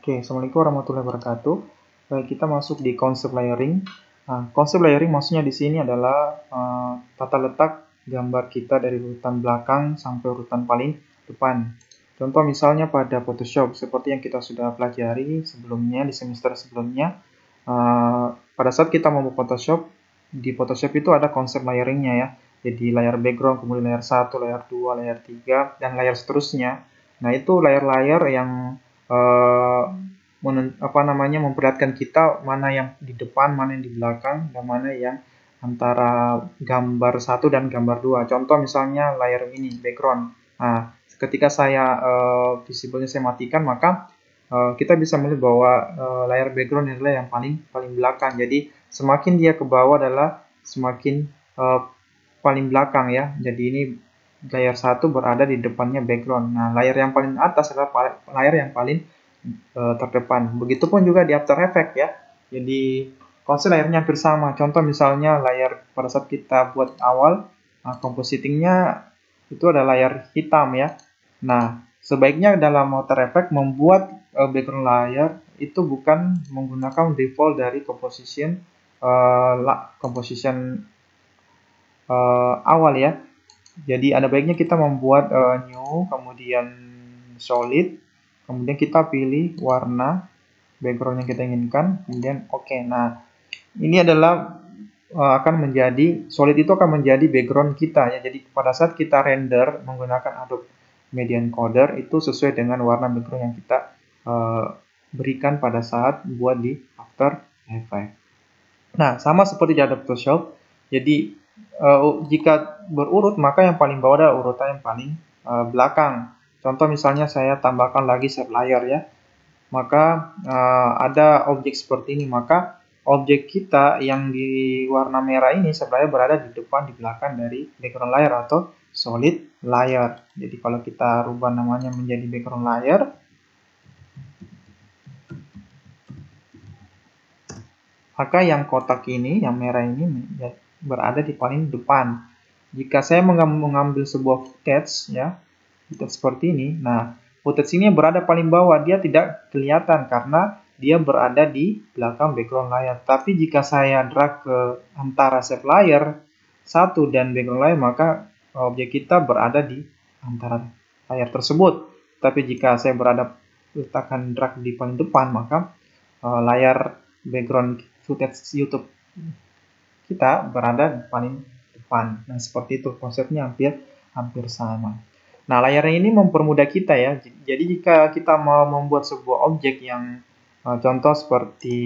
Oke, Assalamualaikum warahmatullahi wabarakatuh. Baik, kita masuk di konsep layering. Nah, konsep layering maksudnya di sini adalah uh, tata letak gambar kita dari urutan belakang sampai urutan paling depan. Contoh misalnya pada Photoshop, seperti yang kita sudah pelajari sebelumnya, di semester sebelumnya. Uh, pada saat kita membuat Photoshop, di Photoshop itu ada konsep layeringnya ya. Jadi layar background, kemudian layar 1, layar 2, layar 3, dan layar seterusnya. Nah, itu layar-layar yang Eh, apa namanya memperlihatkan kita mana yang di depan, mana yang di belakang, dan mana yang antara gambar satu dan gambar dua. Contoh misalnya layar ini background. Nah, ketika saya uh, eh, visible saya matikan maka uh, kita bisa melihat bahwa uh, layar background adalah yang paling paling belakang. Jadi semakin dia ke bawah adalah semakin uh, paling belakang ya. Jadi ini layar satu berada di depannya background. Nah, layar yang paling atas adalah layar yang paling e, terdepan. Begitupun juga di After Effects ya. Jadi konsep layarnya hampir sama. Contoh misalnya layar pada saat kita buat awal nah, compositingnya itu ada layar hitam ya. Nah, sebaiknya dalam After Effects membuat e, background layar itu bukan menggunakan default dari composition e, la, composition awal ya jadi ada baiknya kita membuat uh, new, kemudian solid, kemudian kita pilih warna background yang kita inginkan, kemudian oke. Okay. Nah, ini adalah uh, akan menjadi solid itu akan menjadi background kita ya. Jadi pada saat kita render menggunakan Adobe Media Encoder itu sesuai dengan warna background yang kita uh, berikan pada saat buat di After Effects. Nah, sama seperti di Adobe Photoshop, jadi uh, jika berurut maka yang paling bawah adalah urutan yang paling uh, belakang. Contoh misalnya saya tambahkan lagi set layer ya. Maka uh, ada objek seperti ini, maka objek kita yang di warna merah ini sebenarnya berada di depan di belakang dari background layer atau solid layer. Jadi kalau kita rubah namanya menjadi background layer, maka yang kotak ini, yang merah ini berada di paling depan. Jika saya mengambil sebuah footage, ya, footage seperti ini, nah, footage ini berada paling bawah, dia tidak kelihatan karena dia berada di belakang background layar. Tapi jika saya drag ke antara set layer 1 dan background layer, maka objek kita berada di antara layar tersebut. Tapi jika saya berada letakkan drag di paling depan, maka eh, layar background footage YouTube kita berada di paling depan. Nah, seperti itu konsepnya hampir hampir sama. Nah, layar ini mempermudah kita ya. Jadi jika kita mau membuat sebuah objek yang eh, contoh seperti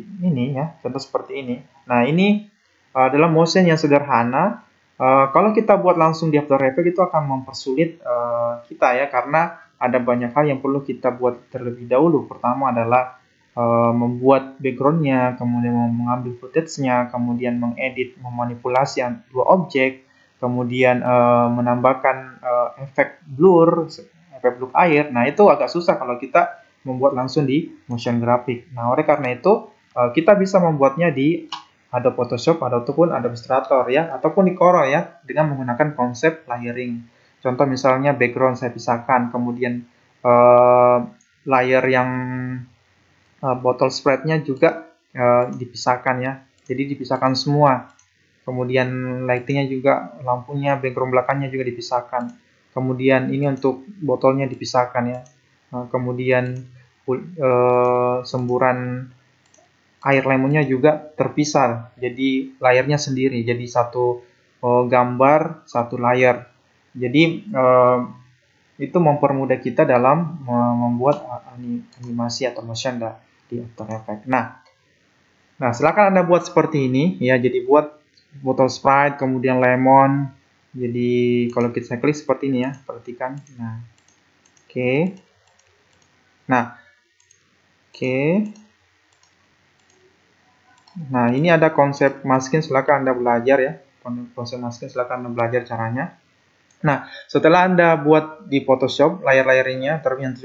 ini ya, contoh seperti ini. Nah, ini adalah motion yang sederhana. Eh, kalau kita buat langsung di After Effects itu akan mempersulit eh, kita ya karena ada banyak hal yang perlu kita buat terlebih dahulu. Pertama adalah Eh, membuat backgroundnya, kemudian mengambil footage-nya, kemudian mengedit, memanipulasi dua objek, kemudian uh, menambahkan uh, efek blur, efek blur air. Nah itu agak susah kalau kita membuat langsung di motion graphic. Nah oleh karena itu uh, kita bisa membuatnya di Adobe Photoshop ataupun Adobe Illustrator ya, ataupun di Corel ya dengan menggunakan konsep layering. Contoh misalnya background saya pisahkan, kemudian uh, layer yang Eh, botol spreadnya juga e, dipisahkan ya jadi dipisahkan semua kemudian lightingnya juga lampunya background belakangnya juga dipisahkan kemudian ini untuk botolnya dipisahkan ya e, kemudian e, semburan air lemonnya juga terpisah jadi layarnya sendiri jadi satu e, gambar satu layar jadi e, itu mempermudah kita dalam membuat animasi atau motion dah di After Effects. Nah, nah silakan Anda buat seperti ini ya. Jadi buat botol Sprite kemudian lemon. Jadi kalau kita klik seperti ini ya, perhatikan. Nah. Oke. Okay. Nah. Oke. Okay. Nah, ini ada konsep masking silakan Anda belajar ya. Konsep masking silakan Anda belajar caranya. Nah, setelah Anda buat di Photoshop layar-layarnya,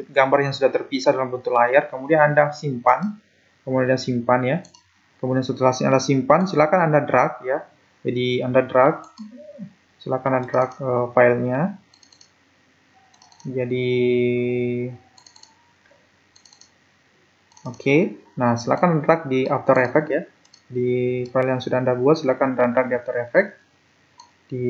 gambar yang sudah terpisah dalam bentuk layar, kemudian Anda simpan, kemudian Anda simpan ya. Kemudian setelah Anda simpan, silakan Anda drag ya. Jadi Anda drag, silakan Anda drag uh, filenya. Jadi, oke. Okay. Nah, silakan Anda drag di After Effects ya. Di file yang sudah Anda buat, silakan Anda drag di After Effects. Di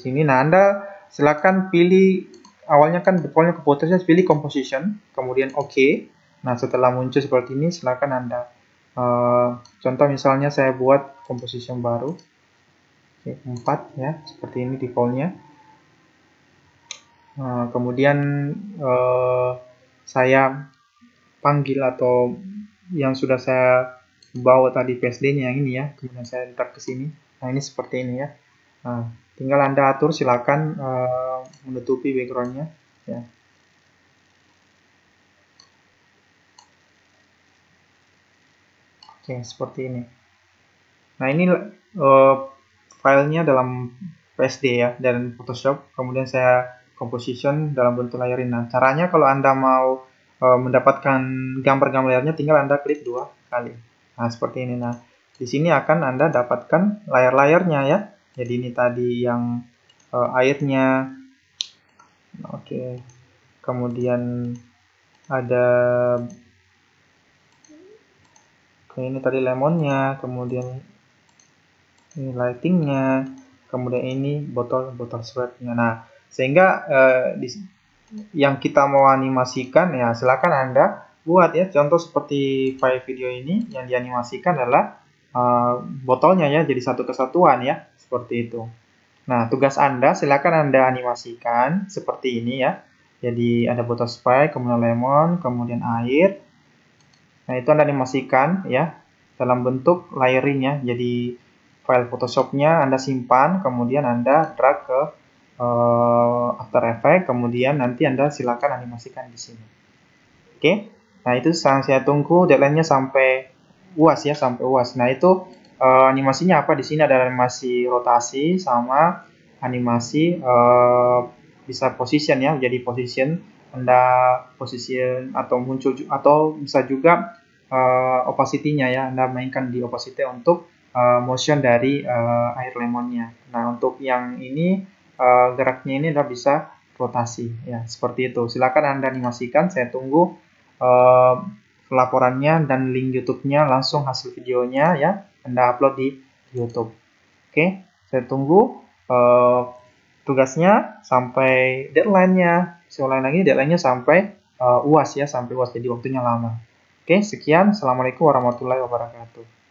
sini, nah Anda silakan pilih awalnya kan defaultnya komputernya pilih composition, kemudian OK. Nah, setelah muncul seperti ini, silakan Anda uh, contoh misalnya saya buat composition baru. okay, 4 ya, seperti ini defaultnya. Uh, kemudian uh, saya panggil atau yang sudah saya bawa tadi PSD-nya yang ini ya, kemudian saya enter ke sini. Nah, ini seperti ini ya. Nah, tinggal Anda atur silakan uh, menutupi backgroundnya. Ya. Oke, seperti ini. Nah, ini uh, filenya dalam PSD ya, dan Photoshop. Kemudian saya composition dalam bentuk layar ini. Nah, caranya kalau Anda mau uh, mendapatkan gambar-gambar layarnya, tinggal Anda klik dua kali. Nah, seperti ini. Nah, di sini akan Anda dapatkan layar-layarnya ya jadi ya, ini tadi yang uh, airnya oke okay. kemudian ada okay, ini tadi lemonnya kemudian ini lightingnya kemudian ini botol botol sweatnya nah sehingga uh, di, yang kita mau animasikan ya silakan anda buat ya contoh seperti file video ini yang dianimasikan adalah uh, botolnya ya jadi satu kesatuan ya seperti itu. Nah tugas anda silakan anda animasikan seperti ini ya. Jadi ada botol spray, kemudian lemon, kemudian air. Nah itu anda animasikan ya dalam bentuk layering ya. Jadi file Photoshopnya anda simpan, kemudian anda drag ke uh, After Effects, kemudian nanti anda silakan animasikan di sini. Oke, okay? nah itu saya tunggu deadline-nya sampai UAS ya sampai UAS. Nah, itu uh, animasinya apa? Di sini ada animasi rotasi sama animasi uh, bisa position ya, jadi position Anda position atau muncul atau bisa juga uh, opacity-nya ya, Anda mainkan di opacity untuk uh, motion dari uh, air lemonnya. Nah, untuk yang ini uh, geraknya ini Anda bisa rotasi ya, seperti itu. Silakan Anda animasikan, saya tunggu uh, Laporannya dan link YouTube-nya langsung hasil videonya ya Anda upload di YouTube. Oke, saya tunggu uh, tugasnya sampai deadline-nya. Si online lagi deadline-nya sampai uh, UAS ya, sampai UAS jadi waktunya lama. Oke, sekian. Assalamualaikum warahmatullahi wabarakatuh.